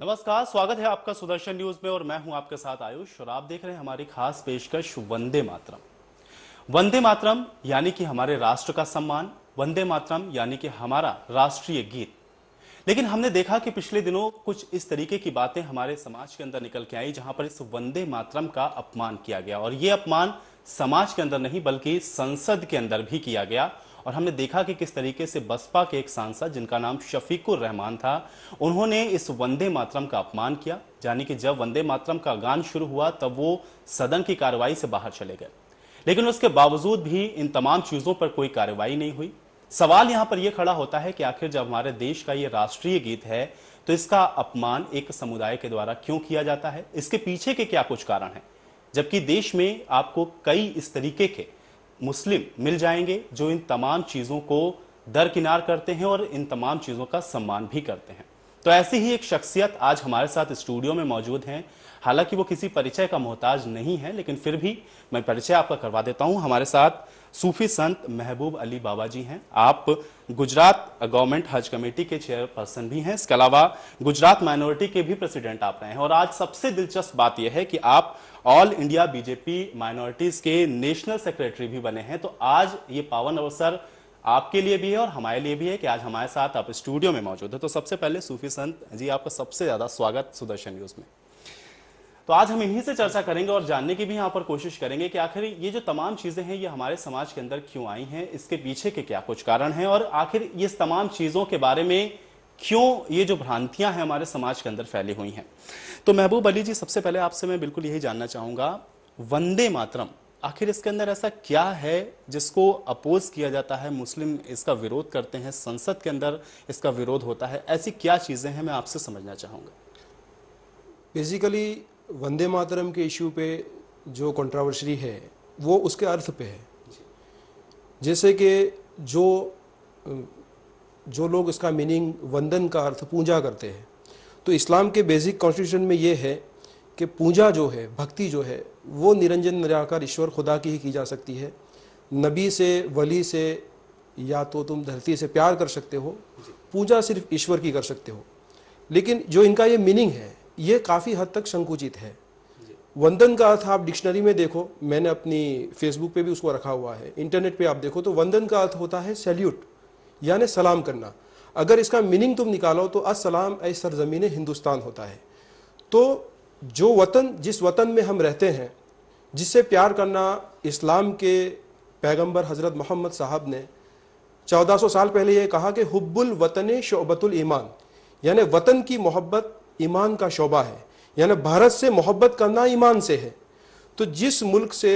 नमस्कार स्वागत है आपका सुदर्शन न्यूज में और मैं हूं आपके साथ आयुष और आप देख रहे हैं हमारी खास पेशकश वंदे मातरम वंदे मातरम यानी कि हमारे राष्ट्र का सम्मान वंदे मातरम यानी कि हमारा राष्ट्रीय गीत लेकिन हमने देखा कि पिछले दिनों कुछ इस तरीके की बातें हमारे समाज के अंदर निकल के आई जहां पर इस वंदे मातरम का अपमान किया गया और ये अपमान समाज के अंदर नहीं बल्कि संसद के अंदर भी किया गया और हमने देखा कि किस तरीके से बसपा के एक सांसद जिनका नाम शफीकुर रहमान था उन्होंने इस वंदे मातरम का अपमान किया यानी कि जब वंदे मातरम का गान शुरू हुआ तब वो सदन की कार्रवाई से बाहर चले गए लेकिन उसके बावजूद भी इन तमाम चीज़ों पर कोई कार्रवाई नहीं हुई सवाल यहां पर यह खड़ा होता है कि आखिर जब हमारे देश का ये राष्ट्रीय गीत है तो इसका अपमान एक समुदाय के द्वारा क्यों किया जाता है इसके पीछे के क्या कुछ कारण हैं जबकि देश में आपको कई इस तरीके के मुस्लिम मिल जाएंगे जो इन तमाम चीज़ों को दरकिनार करते हैं और इन तमाम चीज़ों का सम्मान भी करते हैं तो ऐसी ही एक शख्सियत आज हमारे साथ स्टूडियो में मौजूद हैं हालांकि वो किसी परिचय का मोहताज नहीं है लेकिन फिर भी मैं परिचय आपका करवा देता हूं हमारे साथ सूफी संत महबूब अली बाबा जी हैं आप गुजरात गवर्नमेंट हज कमेटी के चेयरपर्सन भी हैं इसके अलावा गुजरात माइनॉरिटी के भी प्रेसिडेंट आप रहे हैं और आज सबसे दिलचस्प बात यह है कि आप ऑल इंडिया बीजेपी माइनॉरिटीज के नेशनल सेक्रेटरी भी बने हैं तो आज ये पावन अवसर आपके लिए भी है और हमारे लिए भी है कि आज हमारे साथ आप स्टूडियो में मौजूद है तो सबसे पहले सूफी संत जी आपका सबसे ज्यादा स्वागत सुदर्शन न्यूज में तो आज हम इन्हीं से चर्चा करेंगे और जानने की भी यहाँ पर कोशिश करेंगे कि आखिर ये जो तमाम चीजें हैं ये हमारे समाज के अंदर क्यों आई हैं इसके पीछे के क्या कुछ कारण हैं और आखिर ये तमाम चीजों के बारे में क्यों ये जो भ्रांतियां हैं हमारे समाज के अंदर फैली हुई हैं तो महबूब अली जी सबसे पहले आपसे मैं बिल्कुल यही जानना चाहूँगा वंदे मातरम आखिर इसके अंदर ऐसा क्या है जिसको अपोज किया जाता है मुस्लिम इसका विरोध करते हैं संसद के अंदर इसका विरोध होता है ऐसी क्या चीज़ें हैं मैं आपसे समझना चाहूँगा बेसिकली वंदे मातरम के इशू पे जो कंट्रोवर्सी है वो उसके अर्थ पे है जैसे कि जो जो लोग इसका मीनिंग वंदन का अर्थ पूजा करते हैं तो इस्लाम के बेसिक कॉन्स्टिट्यूशन में ये है कि पूजा जो है भक्ति जो है वो निरंजन निराकार ईश्वर खुदा की ही की जा सकती है नबी से वली से या तो तुम धरती से प्यार कर सकते हो पूजा सिर्फ ईश्वर की कर सकते हो लेकिन जो इनका ये मीनिंग है ये काफ़ी हद तक संकुचित है वंदन का अर्थ आप डिक्शनरी में देखो मैंने अपनी फेसबुक पे भी उसको रखा हुआ है इंटरनेट पे आप देखो तो वंदन का अर्थ होता है सैल्यूट यानी सलाम करना अगर इसका मीनिंग तुम निकालो तो असलाम ए सरजमीन हिंदुस्तान होता है तो जो वतन जिस वतन में हम रहते हैं जिससे प्यार करना इस्लाम के पैगंबर हज़रत मोहम्मद साहब ने 1400 साल पहले ये कहा कि हुब्बुल वतन शोबतुल ईमान यानी वतन की मोहब्बत ईमान का शोबा है यानी भारत से मोहब्बत करना ईमान से है तो जिस मुल्क से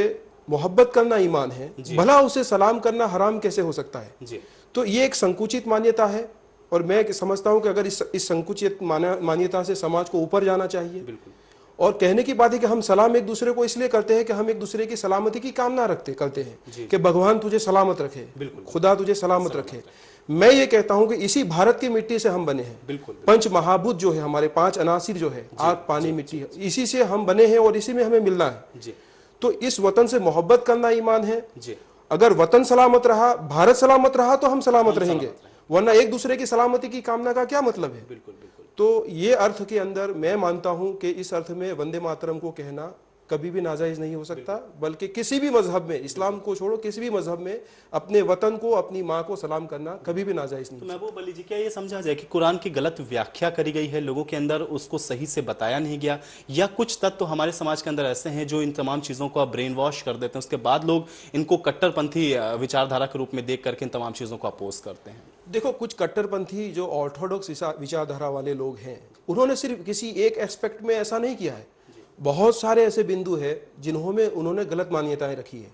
मोहब्बत करना ईमान है भला उसे सलाम करना हराम कैसे हो सकता है तो ये एक संकुचित मान्यता है और मैं समझता हूं कि अगर इस इस संकुचित मान्यता से समाज को ऊपर जाना चाहिए बिल्कुल और कहने की बात है कि हम सलाम एक दूसरे को इसलिए करते हैं कि हम एक दूसरे की सलामती की कामना रखते करते हैं कि भगवान तुझे सलामत रखे खुदा तुझे सलामत, रखे मैं ये कहता हूं कि इसी भारत की मिट्टी से हम बने हैं बिल्कुल, पंच महाभूत जो है हमारे पांच अनासिर जो है आग पानी मिट्टी इसी से हम बने हैं और इसी में हमें मिलना है तो इस वतन से मोहब्बत करना ईमान है अगर वतन सलामत रहा भारत सलामत रहा तो हम सलामत रहेंगे वरना एक दूसरे की सलामती की कामना का क्या मतलब है बिल्कुल बिल्कुल तो ये अर्थ के अंदर मैं मानता हूं कि इस अर्थ में वंदे मातरम को कहना कभी भी नाजायज नहीं हो सकता बल्कि किसी भी मजहब में इस्लाम को छोड़ो किसी भी मजहब में अपने वतन को अपनी माँ को सलाम करना कभी भी नाजायज नहीं तो महबूब अली जी क्या ये समझा जाए कि कुरान की गलत व्याख्या करी गई है लोगों के अंदर उसको सही से बताया नहीं गया या कुछ तत्व तो हमारे समाज के अंदर ऐसे हैं जो इन तमाम चीज़ों को आप ब्रेन वॉश कर देते हैं उसके बाद लोग इनको कट्टरपंथी विचारधारा के रूप में देख करके इन तमाम चीज़ों को अपोज करते हैं देखो कुछ कट्टरपंथी जो ऑर्थोडॉक्स विचारधारा वाले लोग हैं उन्होंने सिर्फ किसी एक एस्पेक्ट में ऐसा नहीं किया है बहुत सारे ऐसे बिंदु हैं जिन्होंने उन्होंने गलत मान्यताएं रखी है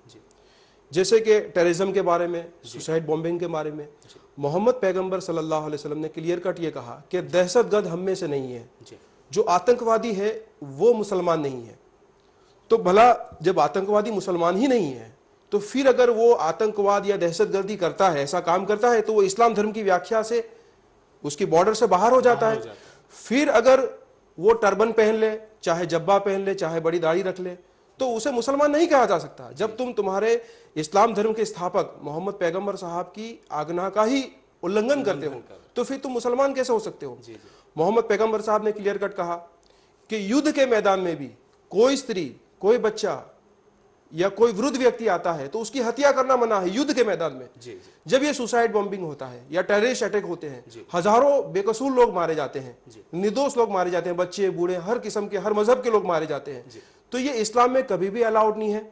जैसे कि टेररिज्म के बारे में सुसाइड बॉम्बिंग के बारे में मोहम्मद पैगंबर सल्लल्लाहु अलैहि वसल्लम ने क्लियर कट ये कहा कि दहशत गर्द हम में से नहीं है जो आतंकवादी है वो मुसलमान नहीं है तो भला जब आतंकवादी मुसलमान ही नहीं है तो फिर अगर वो आतंकवाद या दहशतगर्दी करता है ऐसा काम करता है तो वो इस्लाम धर्म की व्याख्या से उसकी बॉर्डर से बाहर हो जाता है फिर अगर वो टर्बन पहन ले चाहे जब्बा पहन ले चाहे बड़ी दाढ़ी रख ले तो उसे मुसलमान नहीं कहा जा सकता जब तुम तुम्हारे इस्लाम धर्म के स्थापक मोहम्मद पैगम्बर साहब की आगना का ही उल्लंघन करते हो तो फिर तुम मुसलमान कैसे हो सकते हो मोहम्मद पैगम्बर साहब ने क्लियर कट कहा कि युद्ध के मैदान में भी कोई स्त्री कोई बच्चा या कोई वृद्ध व्यक्ति आता है तो उसकी हत्या करना मना है युद्ध के मैदान में जी, जी। जब ये सुसाइड बॉम्बिंग होता है या टेररिस्ट अटैक होते हैं हजारों बेकसूर लोग मारे जाते हैं निर्दोष लोग मारे जाते हैं बच्चे बूढ़े हर किस्म के हर मजहब के लोग मारे जाते हैं तो ये इस्लाम में कभी भी अलाउड नहीं है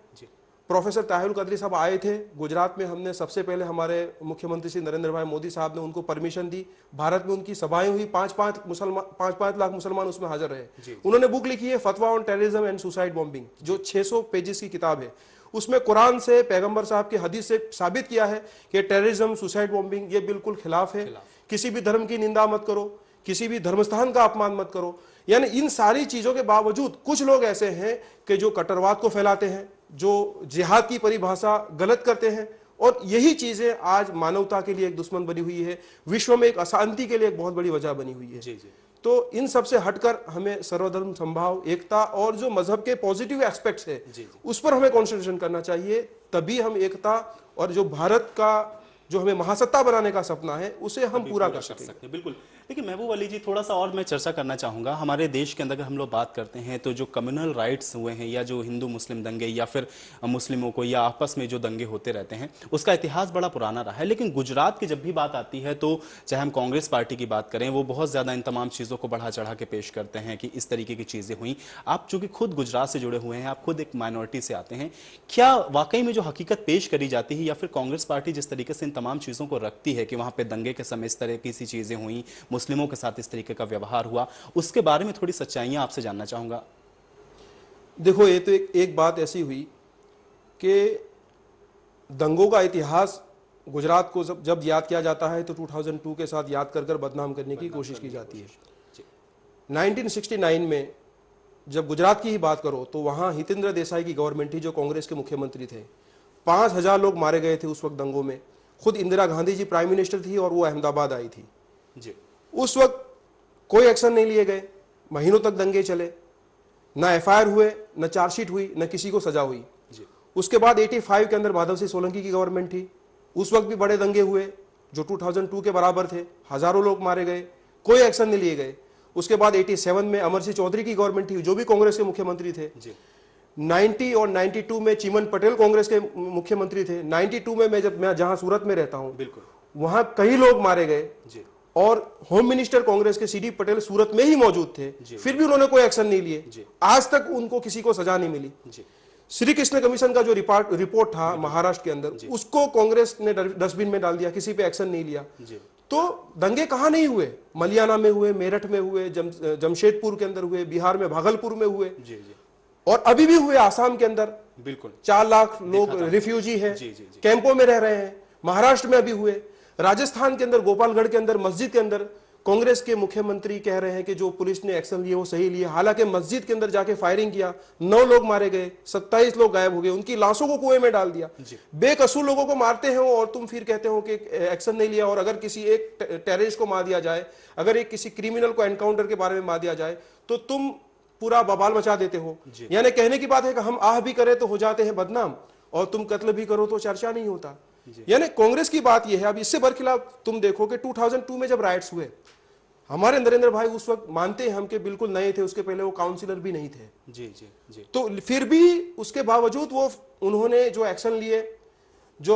प्रोफेसर ताहुल कदरी साहब आए थे गुजरात में हमने सबसे पहले हमारे मुख्यमंत्री श्री नरेंद्र भाई मोदी साहब ने उनको परमिशन दी भारत में उनकी सभाएं हुई पांच पांच मुसलमान पांच पांच लाख मुसलमान उसमें हाजिर रहे उन्होंने बुक लिखी है fatwa on terrorism and suicide bombing जो 600 पेजेस की किताब है उसमें कुरान से पैगंबर साहब के हदीस से साबित किया है कि टेररिज्म सुसाइड बॉम्बिंग ये बिल्कुल खिलाफ है किसी भी धर्म की निंदा मत करो किसी भी धर्मस्थान का अपमान मत करो यानी इन सारी चीजों के बावजूद कुछ लोग ऐसे हैं कि जो कट्टरवाद को फैलाते हैं जो जिहाद की परिभाषा गलत करते हैं और यही चीज़ें आज मानवता के लिए एक दुश्मन बनी हुई है विश्व में एक अशांति के लिए एक बहुत बड़ी वजह बनी हुई है जी जी तो इन सब से हटकर हमें सर्वधर्म संभाव एकता और जो मजहब के पॉजिटिव एस्पेक्ट्स है जी, जी। उस पर हमें कॉन्सेंट्रेशन करना चाहिए तभी हम एकता और जो भारत का जो हमें महासत्ता बनाने का सपना है उसे हम पूरा कर सकते हैं बिल्कुल देखिए महबूब अली जी थोड़ा सा और मैं चर्चा करना चाहूँगा हमारे देश के अंदर हम लोग बात करते हैं तो जो कम्युनल राइट्स हुए हैं या जो हिंदू मुस्लिम दंगे या फिर मुस्लिमों को या आपस में जो दंगे होते रहते हैं उसका इतिहास बड़ा पुराना रहा है लेकिन गुजरात की जब भी बात आती है तो चाहे हम कांग्रेस पार्टी की बात करें वो बहुत ज़्यादा इन तमाम चीज़ों को बढ़ा चढ़ा के पेश करते हैं कि इस तरीके की चीज़ें हुई आप चूंकि खुद गुजरात से जुड़े हुए हैं आप खुद एक माइनॉरिटी से आते हैं क्या वाकई में जो हकीकत पेश करी जाती है या फिर कांग्रेस पार्टी जिस तरीके से इन तमाम चीज़ों को रखती है कि वहाँ पर दंगे के समय इस तरह की सी चीज़ें हुई मुस्लिमों के साथ इस तरीके का व्यवहार हुआ उसके बारे में थोड़ी सच्चाइयाँ आपसे जानना चाहूँगा देखो ये तो एक, एक बात ऐसी हुई कि दंगों का इतिहास गुजरात को जब जब याद किया जाता है तो 2002 के साथ याद कर कर बदनाम करने की कोशिश की जाती है 1969 में जब गुजरात की ही बात करो तो वहाँ हितेंद्र देसाई की गवर्नमेंट थी जो कांग्रेस के मुख्यमंत्री थे पाँच हज़ार लोग मारे गए थे उस वक्त दंगों में खुद इंदिरा गांधी जी प्राइम मिनिस्टर थी और वो अहमदाबाद आई थी जी उस वक्त कोई एक्शन नहीं लिए गए महीनों तक दंगे चले ना एफआईआर हुए ना चार्जशीट हुई ना किसी को सजा हुई उसके बाद 85 के अंदर माधव सिंह सोलंकी की गवर्नमेंट थी उस वक्त भी बड़े दंगे हुए जो 2002 के बराबर थे हजारों लोग मारे गए कोई एक्शन नहीं लिए गए उसके बाद 87 में अमर सिंह चौधरी की गवर्नमेंट थी जो भी कांग्रेस के मुख्यमंत्री थे 90 और 92 में चीमन पटेल कांग्रेस के मुख्यमंत्री थे 92 में मैं जब मैं जहां सूरत में रहता हूं बिल्कुल वहां कई लोग मारे गए और होम मिनिस्टर कांग्रेस के सीडी पटेल सूरत में ही मौजूद थे फिर भी उन्होंने कोई एक्शन नहीं लिए आज तक उनको किसी को सजा नहीं मिली श्री कृष्ण कमीशन का जो रिपोर्ट रिपोर्ट था महाराष्ट्र के अंदर उसको कांग्रेस ने डस्टबिन में डाल दिया किसी पे एक्शन नहीं लिया तो दंगे कहा नहीं हुए मलियाना में हुए मेरठ में हुए जम, जमशेदपुर के अंदर हुए बिहार में भागलपुर में हुए जी, जी। और अभी भी हुए आसाम के अंदर बिल्कुल चार लाख लोग रिफ्यूजी है कैंपों में रह रहे हैं महाराष्ट्र में अभी हुए राजस्थान के अंदर गोपालगढ़ के अंदर मस्जिद के अंदर कांग्रेस के मुख्यमंत्री कह रहे हैं कि जो पुलिस ने एक्शन लिए वो सही लिए हालांकि मस्जिद के अंदर जाके फायरिंग किया नौ लोग मारे गए सत्ताईस लोग गायब हो गए उनकी लाशों को कुएं में डाल दिया बेकसूर लोगों को मारते हैं और तुम फिर कहते हो कि एक्शन नहीं लिया और अगर किसी एक टेररिस्ट को मार दिया जाए अगर एक किसी क्रिमिनल को एनकाउंटर के बारे में मार दिया जाए तो तुम पूरा बबाल मचा देते हो यानी कहने की बात है कि हम आह भी करें तो हो जाते हैं बदनाम और तुम कत्ल भी करो तो चर्चा नहीं होता यानी कांग्रेस की बात यह है अब इससे बरखिलाफ तुम देखो कि 2002 में जब राइट्स हुए हमारे नरेंद्र भाई उस वक्त मानते हैं हम के बिल्कुल नए थे उसके पहले वो काउंसिलर भी नहीं थे जी जी जी तो फिर भी उसके बावजूद वो उन्होंने जो एक्शन लिए जो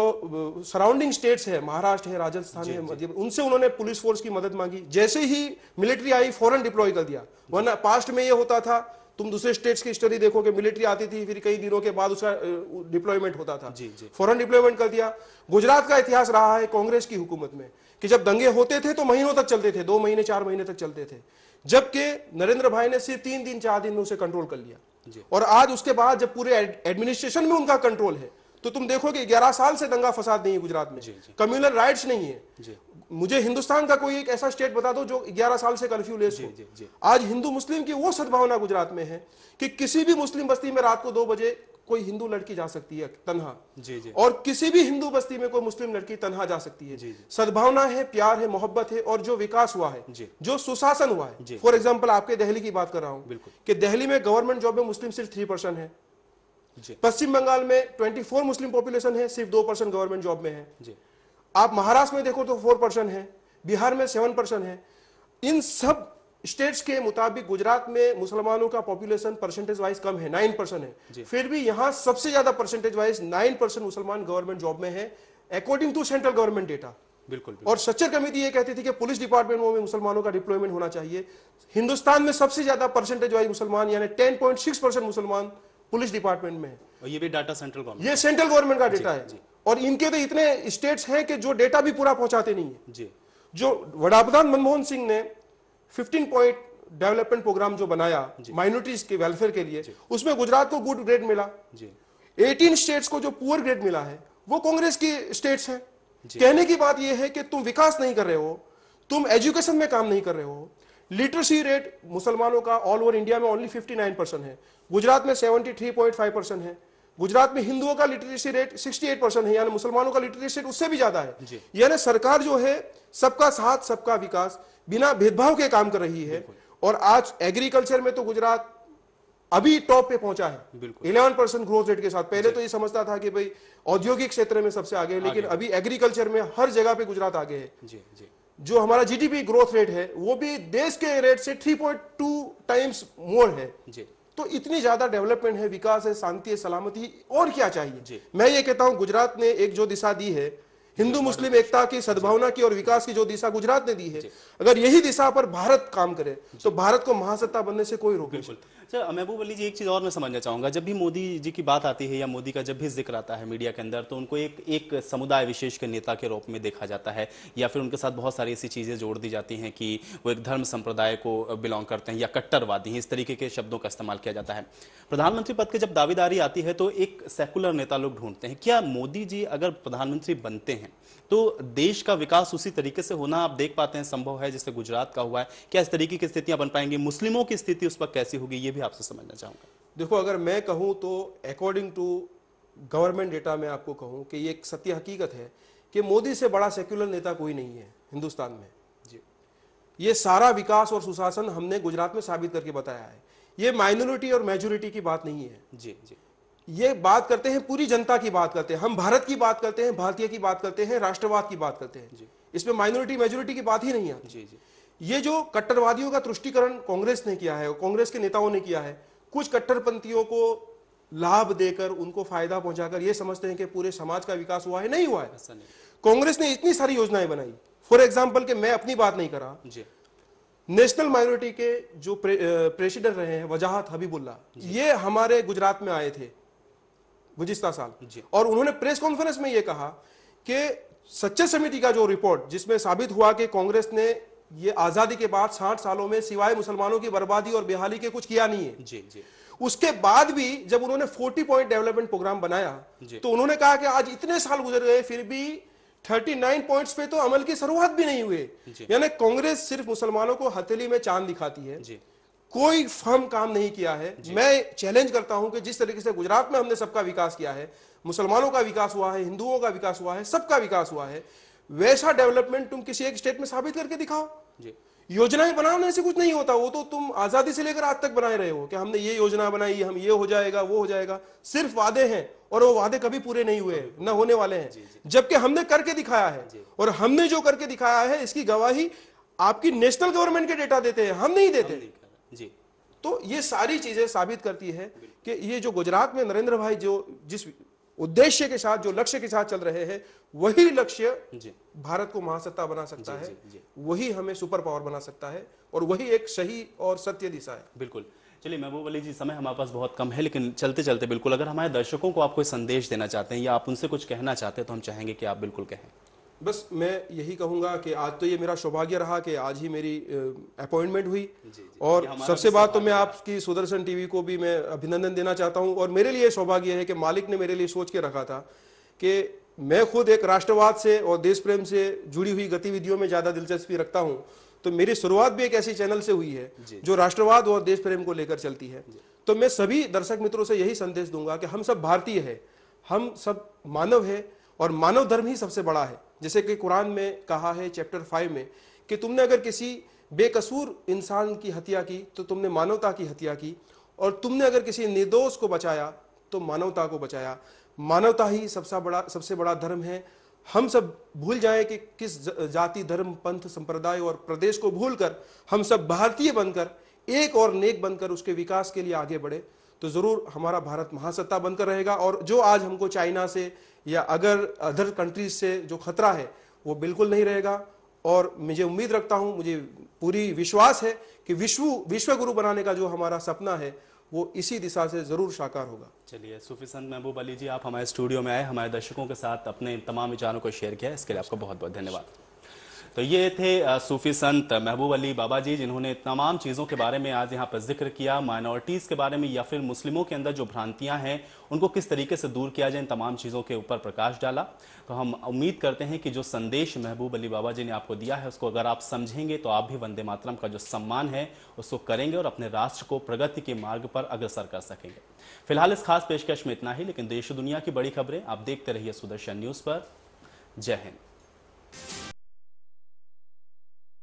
सराउंडिंग स्टेट्स है महाराष्ट्र है राजस्थान है मध्य उनसे उन्होंने पुलिस फोर्स की मदद मांगी जैसे ही मिलिट्री आई फॉरन डिप्लॉय कर दिया वरना पास्ट में ये होता था तुम दूसरे स्टेट्स की हिस्टोरी देखो कि मिलिट्री आती थी फिर कई दिनों के बाद उसका डिप्लॉयमेंट होता था जी, जी। फॉरन डिप्लॉयमेंट कर दिया गुजरात का इतिहास रहा है कांग्रेस की हुकूमत में कि जब दंगे होते थे तो महीनों तक चलते थे दो महीने चार महीने तक चलते थे जबकि नरेंद्र भाई ने सिर्फ तीन दिन चार दिन में उसे कंट्रोल कर लिया और आज उसके बाद जब पूरे एडमिनिस्ट्रेशन में उनका कंट्रोल है तो तुम देखोगे 11 साल से दंगा फसाद नहीं है गुजरात में कम्युनल राइट्स नहीं है जी। मुझे हिंदुस्तान का कोई एक ऐसा स्टेट बता दो जो 11 साल से कर्फ्यू लेस आज हिंदू मुस्लिम की वो सद्भावना गुजरात में है कि किसी भी मुस्लिम बस्ती में रात को दो बजे कोई हिंदू लड़की जा सकती है तनहा जी जी और किसी भी हिंदू बस्ती में कोई मुस्लिम लड़की तनहा जा सकती है जी जी सद्भावना है प्यार है मोहब्बत है और जो विकास हुआ है जी जो सुशासन हुआ है फॉर एग्जाम्पल आपके दहली की बात कर रहा हूँ कि दहली में गवर्नमेंट जॉब में मुस्लिम सिर्फ थ्री परसेंट है पश्चिम बंगाल में 24 मुस्लिम पॉपुलेशन है सिर्फ दो परसेंट गवर्नमेंट जॉब में है जी आप महाराष्ट्र में देखो तो फोर परसेंट है बिहार में सेवन परसेंट है इन सब स्टेट्स के मुताबिक गुजरात में मुसलमानों का पॉपुलेशन परसेंटेज वाइज कम है नाइन परसेंट है फिर भी यहाँ सबसे ज्यादा परसेंटेज वाइज नाइन परसेंट मुसलमान गवर्नमेंट जॉब में है according to central government data बिल्कुल, बिल्कुल और सच्चर कमेटी ये कहती थी कि पुलिस डिपार्टमेंट में मुसलमानों का डिप्लॉयमेंट होना चाहिए हिंदुस्तान में सबसे ज्यादा परसेंटेज वाइज मुसलमान यानी टेन पॉइंट सिक्स परसेंट मुसलमान पुलिस डिपार्टमेंट में और ये भी डाटा सेंट्रल गवर्नमेंट ये सेंट्रल गवर्नमेंट का डाटा है और इनके तो इतने स्टेट्स हैं कि जो डेटा भी पूरा पहुंचाते नहीं है जी जो वडाप्रधान मनमोहन सिंह ने 15 पॉइंट डेवलपमेंट प्रोग्राम जो बनाया माइनोरिटीज के वेलफेयर के लिए उसमें गुजरात को गुड ग्रेड मिला एटीन स्टेट्स को जो पुअर ग्रेड मिला है वो कांग्रेस की स्टेट्स है कहने की बात यह है कि तुम विकास नहीं कर रहे हो तुम एजुकेशन में काम नहीं कर रहे हो लिटरेसी रेट मुसलमानों का ऑल ओवर इंडिया में ओनली 59 परसेंट है गुजरात में 73.5 परसेंट है गुजरात में हिंदुओं का लिटरेसी रेट 68 परसेंट है यानी मुसलमानों का लिटरेसी रेट उससे भी ज्यादा है यानी सरकार जो है सबका साथ सबका विकास बिना भेदभाव के काम कर रही है और आज एग्रीकल्चर में तो गुजरात अभी टॉप पे पहुंचा है इलेवन परसेंट ग्रोथ रेट के साथ पहले तो ये समझता था कि भाई औद्योगिक क्षेत्र में सबसे आगे है लेकिन अभी एग्रीकल्चर में हर जगह पे गुजरात आगे है जी जी जो हमारा जीडीपी ग्रोथ रेट है वो भी देश के रेट से 3.2 टाइम्स मोर है जी तो इतनी ज्यादा डेवलपमेंट है विकास है शांति है सलामती और क्या चाहिए मैं ये कहता हूं गुजरात ने एक जो दिशा दी है हिंदू मुस्लिम एकता की सद्भावना की और विकास की जो दिशा गुजरात ने दी है अगर यही दिशा पर भारत काम करे तो भारत को महासत्ता बनने से कोई रोक बिल्कुल सर महबूब अली जी एक चीज और मैं समझना चाहूंगा जब भी मोदी जी की बात आती है या मोदी का जब भी जिक्र आता है मीडिया के अंदर तो उनको एक एक समुदाय विशेष के नेता के रूप में देखा जाता है या फिर उनके साथ बहुत सारी ऐसी चीजें जोड़ दी जाती हैं कि वो एक धर्म संप्रदाय को बिलोंग करते हैं या कट्टरवादी हैं इस तरीके के शब्दों का इस्तेमाल किया जाता है प्रधानमंत्री पद की जब दावेदारी आती है तो एक सेकुलर नेता लोग ढूंढते हैं क्या मोदी जी अगर प्रधानमंत्री बनते हैं हैं तो देश का विकास उसी तरीके से होना आप देख पाते हैं संभव है जैसे गुजरात का हुआ है क्या इस तरीके की स्थितियां बन पाएंगी मुस्लिमों की स्थिति उस पर कैसी होगी ये भी आपसे समझना चाहूंगा देखो अगर मैं कहूँ तो अकॉर्डिंग टू गवर्नमेंट डेटा में आपको कहूँ कि ये एक सत्य हकीकत है कि मोदी से बड़ा सेक्युलर नेता कोई नहीं है हिंदुस्तान में जी ये सारा विकास और सुशासन हमने गुजरात में साबित करके बताया है ये माइनॉरिटी और मेजोरिटी की बात नहीं है जी जी ये बात करते हैं पूरी जनता की बात करते हैं हम भारत की बात करते हैं भारतीय की बात करते हैं राष्ट्रवाद की बात करते हैं इसमें माइनॉरिटी मेजोरिटी की बात ही नहीं आती जी जी ये जो कट्टरवादियों का तुष्टिकरण कांग्रेस ने किया है कांग्रेस के नेताओं ने किया है कुछ कट्टरपंथियों को लाभ देकर उनको फायदा पहुंचाकर ये समझते हैं कि पूरे समाज का विकास हुआ है नहीं हुआ है कांग्रेस ने इतनी सारी योजनाएं बनाई फॉर एग्जाम्पल के मैं अपनी बात नहीं करा नेशनल माइनॉरिटी के जो प्रेसिडेंट रहे हैं वजाहत हबीबुल्ला ये हमारे गुजरात में आए थे गुजश्ता साल और उन्होंने प्रेस कॉन्फ्रेंस में यह कहा कि सच्चे समिति का जो रिपोर्ट जिसमें साबित हुआ कि कांग्रेस ने ये आजादी के बाद साठ सालों में सिवाय मुसलमानों की बर्बादी और बेहाली के कुछ किया नहीं है जी जी उसके बाद भी जब उन्होंने 40 पॉइंट डेवलपमेंट प्रोग्राम बनाया तो उन्होंने कहा कि आज इतने साल गुजर गए फिर भी 39 पॉइंट्स पे तो अमल की शुरुआत भी नहीं हुए यानी कांग्रेस सिर्फ मुसलमानों को हथेली में चांद दिखाती है कोई फर्म काम नहीं किया है मैं चैलेंज करता हूं कि जिस तरीके से गुजरात में हमने सबका विकास किया है मुसलमानों का विकास हुआ है हिंदुओं का विकास हुआ है सबका विकास हुआ है वैसा डेवलपमेंट तुम किसी एक स्टेट में साबित करके दिखाओ योजनाएं बनाने से कुछ नहीं होता वो तो तुम आजादी से लेकर आज तक बनाए रहे हो कि हमने ये योजना बनाई हम ये हो जाएगा वो हो जाएगा सिर्फ वादे हैं और वो वादे कभी पूरे नहीं हुए न होने वाले हैं जबकि हमने करके दिखाया है और हमने जो करके दिखाया है इसकी गवाही आपकी नेशनल गवर्नमेंट के डेटा देते हैं हम नहीं देते जी तो ये सारी चीजें साबित करती है कि ये जो गुजरात में नरेंद्र भाई जो जिस उद्देश्य के साथ जो लक्ष्य के साथ चल रहे हैं वही लक्ष्य भारत को महासत्ता बना सकता जी, है जी, जी। वही हमें सुपर पावर बना सकता है और वही एक सही और सत्य दिशा है बिल्कुल चलिए महबूब अली जी समय हमारे पास बहुत कम है लेकिन चलते चलते बिल्कुल अगर हमारे दर्शकों को आप कोई संदेश देना चाहते हैं या आप उनसे कुछ कहना चाहते हैं तो हम चाहेंगे कि आप बिल्कुल कहें बस मैं यही कहूंगा कि आज तो ये मेरा सौभाग्य रहा कि आज ही मेरी अपॉइंटमेंट हुई जी, जी, और सबसे बात तो मैं आपकी सुदर्शन टीवी को भी मैं अभिनंदन देना चाहता हूँ और मेरे लिए सौभाग्य है कि मालिक ने मेरे लिए सोच के रखा था कि मैं खुद एक राष्ट्रवाद से और देश प्रेम से जुड़ी हुई गतिविधियों में ज़्यादा दिलचस्पी रखता हूँ तो मेरी शुरुआत भी एक ऐसी चैनल से हुई है जो राष्ट्रवाद और देश प्रेम को लेकर चलती है तो मैं सभी दर्शक मित्रों से यही संदेश दूंगा कि हम सब भारतीय है हम सब मानव है और मानव धर्म ही सबसे बड़ा है जैसे कि कुरान में कहा है चैप्टर फाइव में कि तुमने अगर किसी बेकसूर इंसान की हत्या की तो तुमने मानवता की हत्या की और तुमने अगर किसी निर्दोष को बचाया तो मानवता को बचाया मानवता ही सबसे बड़ा सबसे बड़ा धर्म है हम सब भूल जाएं कि किस जाति धर्म पंथ संप्रदाय और प्रदेश को भूलकर हम सब भारतीय बनकर एक और नेक बनकर उसके विकास के लिए आगे बढ़े तो ज़रूर हमारा भारत महासत्ता बनकर रहेगा और जो आज हमको चाइना से या अगर अदर कंट्रीज से जो खतरा है वो बिल्कुल नहीं रहेगा और मुझे उम्मीद रखता हूँ मुझे पूरी विश्वास है कि विश्व विश्व गुरु बनाने का जो हमारा सपना है वो इसी दिशा से ज़रूर साकार होगा चलिए सूफी संत महबूब अली जी आप हमारे स्टूडियो में आए हमारे दर्शकों के साथ अपने तमाम विचारों को शेयर किया इसके लिए आपका बहुत बहुत धन्यवाद तो ये थे सूफी संत महबूब अली बाबा जी जिन्होंने तमाम चीज़ों के बारे में आज यहाँ पर जिक्र किया माइनॉरिटीज़ के बारे में या फिर मुस्लिमों के अंदर जो भ्रांतियाँ हैं उनको किस तरीके से दूर किया जाए इन तमाम चीज़ों के ऊपर प्रकाश डाला तो हम उम्मीद करते हैं कि जो संदेश महबूब अली बाबा जी ने आपको दिया है उसको अगर आप समझेंगे तो आप भी वंदे मातरम का जो सम्मान है उसको करेंगे और अपने राष्ट्र को प्रगति के मार्ग पर अग्रसर कर सकेंगे फिलहाल इस खास पेशकश में इतना ही लेकिन देश दुनिया की बड़ी खबरें आप देखते रहिए सुदर्शन न्यूज़ पर जय हिंद